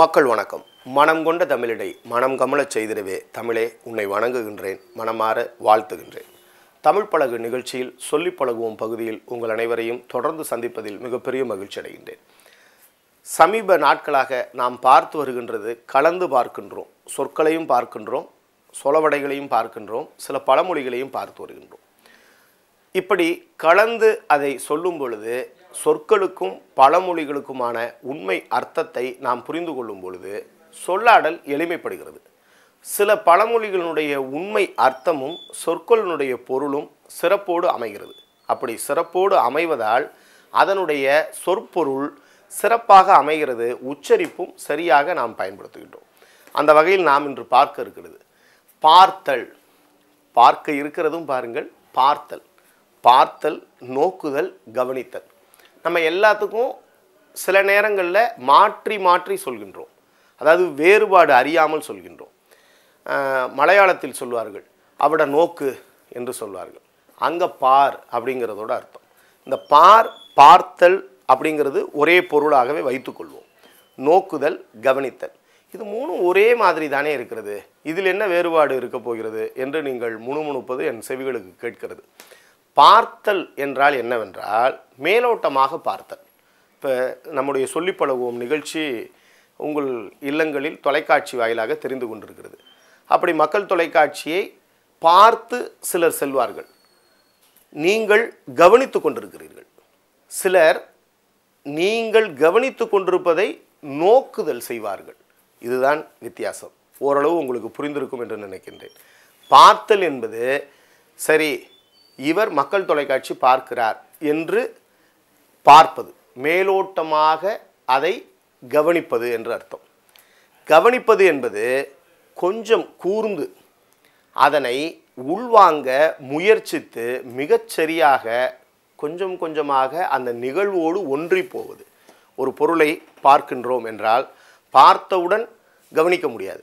மக்கள் வணக்கம் மனம் கொண்ட தமிழடை மனம் கமலச் செய்திடவே தமிழே உன்னை வணங்குகின்றேன் மனமாற வாழ்த்துகின்றேன் தமிழ் பழகு நிகழ்ச்சியில் சொல்லி பழகுவோம் பகுதியில் உங்கள் அனைவரையும் தொடர்ந்து சந்திப்பதில் மிகப்பெரிய மகிழ்ச்சி அடைகின்றேன் சமீப நாட்களாக நாம் பார்த்து வருகின்றது கலந்து பார்க்கின்றோம் சொற்களையும் பார்க்கின்றோம் சொலவடைகளையும் பார்க்கின்றோம் சில பழமொழிகளையும் பார்த்து வருகின்றோம் இப்படி கலந்து அதை சொல்லும் பொழுது சொற்களுக்கும் பழமொழிகளுக்குமான உண்மை அர்த்தத்தை நாம் புரிந்து கொள்ளும் பொழுது சொல்லாடல் எளிமைப்படுகிறது சில பழமொழிகளினுடைய உண்மை அர்த்தமும் சொற்களினுடைய பொருளும் சிறப்போடு அமைகிறது அப்படி சிறப்போடு அமைவதால் அதனுடைய சொற்பொருள் சிறப்பாக அமைகிறது உச்சரிப்பும் சரியாக நாம் பயன்படுத்துகின்றோம் அந்த வகையில் நாம் இன்று பார்க்க இருக்கிறது பார்த்தல் பார்க்க இருக்கிறதும் பாருங்கள் பார்த்தல் பார்த்தல் நோக்குதல் கவனித்தல் நம்ம எல்லாத்துக்கும் சில நேரங்களில் மாற்றி மாற்றி சொல்கின்றோம் அதாவது வேறுபாடு அறியாமல் சொல்கின்றோம் மலையாளத்தில் சொல்வார்கள் அவட நோக்கு என்று சொல்வார்கள் அங்கே பார் அப்படிங்கிறதோட அர்த்தம் இந்த பார் பார்த்தல் அப்படிங்கிறது ஒரே பொருளாகவே வைத்துக்கொள்வோம் நோக்குதல் கவனித்தல் இது மூணும் ஒரே மாதிரி தானே இருக்கிறது இதில் என்ன வேறுபாடு இருக்க போகிறது என்று நீங்கள் முணுமுணுப்பது என் செவிகளுக்கு கேட்கிறது பார்த்தல் என்றால் என்னவென்றால் மேலோட்டமாக பார்த்தல் இப்போ நம்முடைய சொல்லி நிகழ்ச்சி உங்கள் இல்லங்களில் தொலைக்காட்சி வாயிலாக தெரிந்து கொண்டிருக்கிறது அப்படி மக்கள் தொலைக்காட்சியை பார்த்து சிலர் செல்வார்கள் நீங்கள் கவனித்து கொண்டிருக்கிறீர்கள் சிலர் நீங்கள் கவனித்து கொண்டிருப்பதை நோக்குதல் செய்வார்கள் இதுதான் வித்தியாசம் ஓரளவு உங்களுக்கு புரிந்திருக்கும் என்று நினைக்கின்றேன் பார்த்தல் என்பது சரி இவர் மக்கள் தொலைக்காட்சி பார்க்கிறார் என்று பார்ப்பது மேலோட்டமாக அதை கவனிப்பது என்று அர்த்தம் கவனிப்பது என்பது கொஞ்சம் கூர்ந்து அதனை உள்வாங்க முயற்சித்து மிகச்சரியாக கொஞ்சம் கொஞ்சமாக அந்த நிகழ்வோடு ஒன்றி போவது ஒரு பொருளை பார்க்கின்றோம் என்றால் பார்த்தவுடன் கவனிக்க முடியாது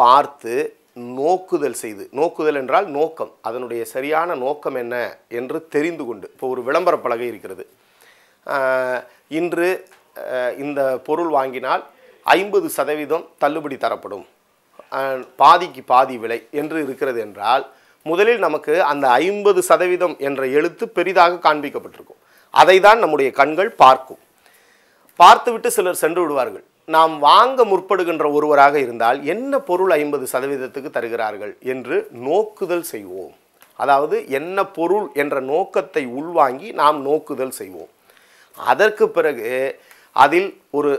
பார்த்து நோக்குதல் செய்து நோக்குதல் என்றால் நோக்கம் அதனுடைய சரியான நோக்கம் என்ன என்று தெரிந்து கொண்டு இப்போ ஒரு விளம்பர பலகை இருக்கிறது இன்று இந்த பொருள் வாங்கினால் ஐம்பது சதவீதம் தள்ளுபடி தரப்படும் பாதிக்கு பாதி விலை என்று இருக்கிறது என்றால் முதலில் நமக்கு அந்த ஐம்பது சதவீதம் என்ற எழுத்து பெரிதாக காண்பிக்கப்பட்டிருக்கும் அதை தான் நம்முடைய கண்கள் பார்க்கும் பார்த்துவிட்டு சிலர் சென்று விடுவார்கள் நாம் வாங்க முற்படுகின்ற ஒருவராக இருந்தால் என்ன பொருள் ஐம்பது சதவீதத்துக்கு தருகிறார்கள் என்று நோக்குதல் செய்வோம் அதாவது என்ன பொருள் என்ற நோக்கத்தை உள்வாங்கி நாம் நோக்குதல் செய்வோம் அதற்கு பிறகு அதில் ஒரு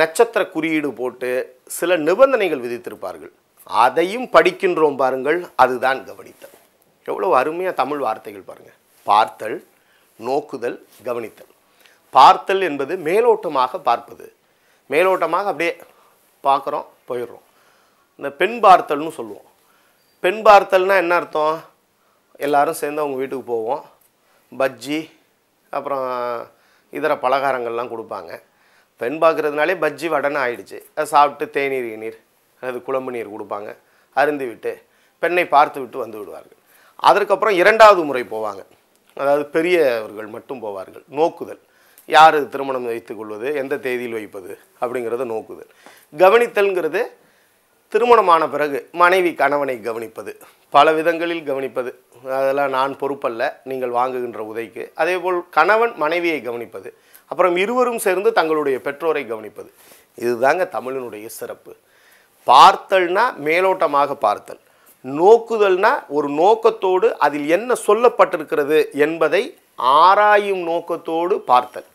நட்சத்திர குறியீடு போட்டு சில நிபந்தனைகள் விதித்திருப்பார்கள் அதையும் படிக்கின்றோம் பாருங்கள் அதுதான் கவனித்தல் எவ்வளோ அருமையாக தமிழ் வார்த்தைகள் பாருங்கள் பார்த்தல் நோக்குதல் கவனித்தல் பார்த்தல் என்பது மேலோட்டமாக பார்ப்பது மேலோட்டமாக அப்படியே பார்க்குறோம் போயிடுறோம் இந்த பெண் பார்த்தல்னு சொல்லுவோம் பெண் பார்த்தல்னால் என்ன அர்த்தம் எல்லோரும் சேர்ந்து அவங்க வீட்டுக்கு போவோம் பஜ்ஜி அப்புறம் இதர பலகாரங்கள்லாம் கொடுப்பாங்க பெண் பார்க்குறதுனாலே பஜ்ஜி வடனே ஆயிடுச்சு அதை சாப்பிட்டு தேநீர் நீர் அல்லது குழம்பு நீர் கொடுப்பாங்க அருந்து விட்டு பெண்ணை பார்த்து விட்டு வந்து விடுவார்கள் அதற்கப்புறம் இரண்டாவது முறை போவாங்க அதாவது பெரியவர்கள் மட்டும் போவார்கள் நோக்குதல் யார் திருமணம் வைத்துக் கொள்வது எந்த தேதியில் வைப்பது அப்படிங்கிறத நோக்குது கவனித்தல்ங்கிறது திருமணமான பிறகு மனைவி கணவனை கவனிப்பது பல விதங்களில் கவனிப்பது அதெல்லாம் நான் பொறுப்பல்ல நீங்கள் வாங்குகின்ற உதைக்கு அதேபோல் கணவன் மனைவியை கவனிப்பது அப்புறம் இருவரும் சேர்ந்து தங்களுடைய பெற்றோரை கவனிப்பது இதுதாங்க தமிழனுடைய சிறப்பு பார்த்தல்னா மேலோட்டமாக பார்த்தல் நோக்குதல்னா ஒரு நோக்கத்தோடு அதில் என்ன சொல்லப்பட்டிருக்கிறது என்பதை ஆராயும் நோக்கத்தோடு பார்த்தல்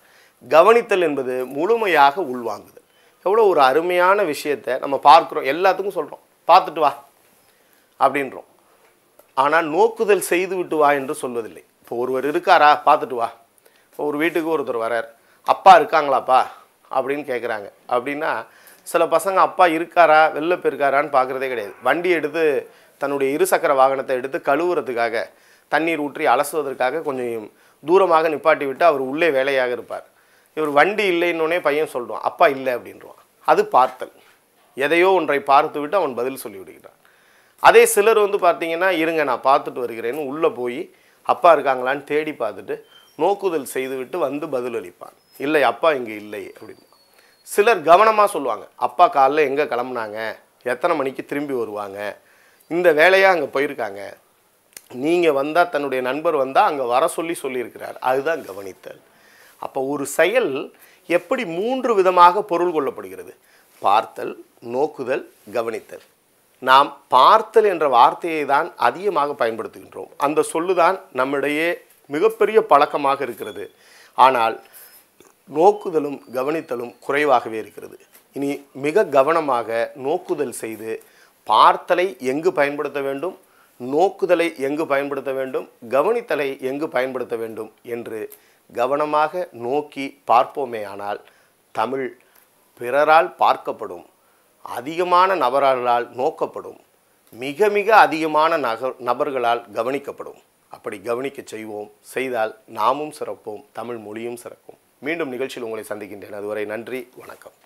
கவனித்தல் என்பது முழுமையாக உள்வாங்குதல் எவ்வளோ ஒரு அருமையான விஷயத்தை நம்ம பார்க்குறோம் எல்லாத்துக்கும் சொல்கிறோம் பார்த்துட்டு வா அப்படின்றோம் ஆனால் நோக்குதல் செய்து விட்டு வா என்று சொல்வதில்லை இப்போ ஒருவர் இருக்காரா பார்த்துட்டு வா இப்போ ஒரு வீட்டுக்கு ஒருத்தர் வரார் அப்பா இருக்காங்களாப்பா அப்படின்னு கேட்குறாங்க அப்படின்னா சில பசங்க அப்பா இருக்காரா வெளில போயிருக்காரான்னு பார்க்குறதே கிடையாது வண்டி எடுத்து தன்னுடைய இருசக்கர வாகனத்தை எடுத்து கழுவுறதுக்காக தண்ணீர் ஊற்றி அலசுவதற்காக கொஞ்சம் தூரமாக நிப்பாட்டி விட்டு அவர் உள்ளே வேலையாக இருப்பார் இவர் வண்டி இல்லைன்னொடனே பையன் சொல்லுவான் அப்பா இல்லை அப்படின்றான் அது பார்த்தல் எதையோ ஒன்றை பார்த்து விட்டு அவன் பதில் சொல்லிவிடுகிறான் அதே சிலர் வந்து பார்த்தீங்கன்னா இருங்க நான் பார்த்துட்டு வருகிறேன்னு உள்ளே போய் அப்பா இருக்காங்களான்னு தேடி பார்த்துட்டு நோக்குதல் செய்துவிட்டு வந்து பதில் அளிப்பான் இல்லை அப்பா இங்கே இல்லை அப்படின்னு சிலர் கவனமாக சொல்லுவாங்க அப்பா காலைல எங்கே கிளம்புனாங்க எத்தனை மணிக்கு திரும்பி வருவாங்க இந்த வேலையாக அங்கே போயிருக்காங்க நீங்கள் வந்தால் தன்னுடைய நண்பர் வந்தால் அங்கே வர சொல்லி சொல்லியிருக்கிறார் அதுதான் கவனித்தல் அப்போ ஒரு செயல் எப்படி மூன்று விதமாக பொருள் கொள்ளப்படுகிறது பார்த்தல் நோக்குதல் கவனித்தல் நாம் பார்த்தல் என்ற வார்த்தையை தான் அதிகமாக பயன்படுத்துகின்றோம் அந்த சொல்லுதான் நம்மிடையே மிகப்பெரிய பழக்கமாக இருக்கிறது ஆனால் நோக்குதலும் கவனித்தலும் குறைவாகவே இருக்கிறது இனி மிக கவனமாக நோக்குதல் செய்து பார்த்தலை எங்கு பயன்படுத்த வேண்டும் நோக்குதலை எங்கு பயன்படுத்த வேண்டும் கவனித்தலை எங்கு பயன்படுத்த வேண்டும் என்று கவனமாக நோக்கி பார்ப்போமேயானால் தமிழ் பிறரால் பார்க்கப்படும் அதிகமான நபர்களால் நோக்கப்படும் மிக மிக அதிகமான நகர் நபர்களால் கவனிக்கப்படும் அப்படி கவனிக்க செய்வோம் செய்தால் நாமும் சிறப்போம் தமிழ் மொழியும் சிறக்கும் மீண்டும் நிகழ்ச்சியில் உங்களை சந்திக்கின்றேன் அதுவரை நன்றி வணக்கம்